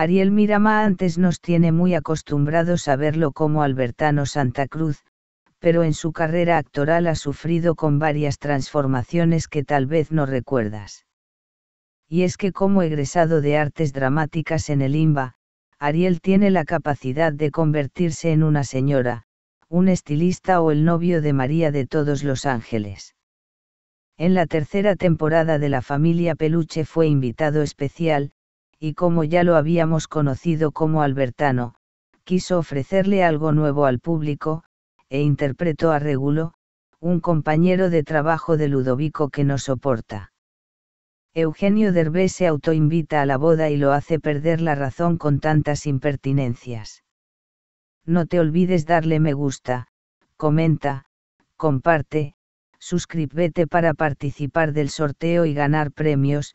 Ariel Miramá antes nos tiene muy acostumbrados a verlo como Albertano Santa Cruz, pero en su carrera actoral ha sufrido con varias transformaciones que tal vez no recuerdas. Y es que como egresado de artes dramáticas en el IMBA, Ariel tiene la capacidad de convertirse en una señora, un estilista o el novio de María de todos los ángeles. En la tercera temporada de La familia Peluche fue invitado especial, y como ya lo habíamos conocido como Albertano, quiso ofrecerle algo nuevo al público, e interpretó a Regulo, un compañero de trabajo de Ludovico que no soporta. Eugenio Derbe se autoinvita a la boda y lo hace perder la razón con tantas impertinencias. No te olvides darle me gusta, comenta, comparte, suscríbete para participar del sorteo y ganar premios,